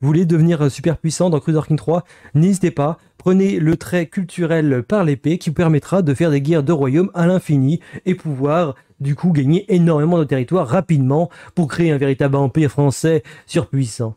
Vous voulez devenir super puissant dans Crusader King 3 N'hésitez pas, prenez le trait culturel par l'épée qui vous permettra de faire des guerres de royaume à l'infini et pouvoir du coup gagner énormément de territoire rapidement pour créer un véritable empire français surpuissant.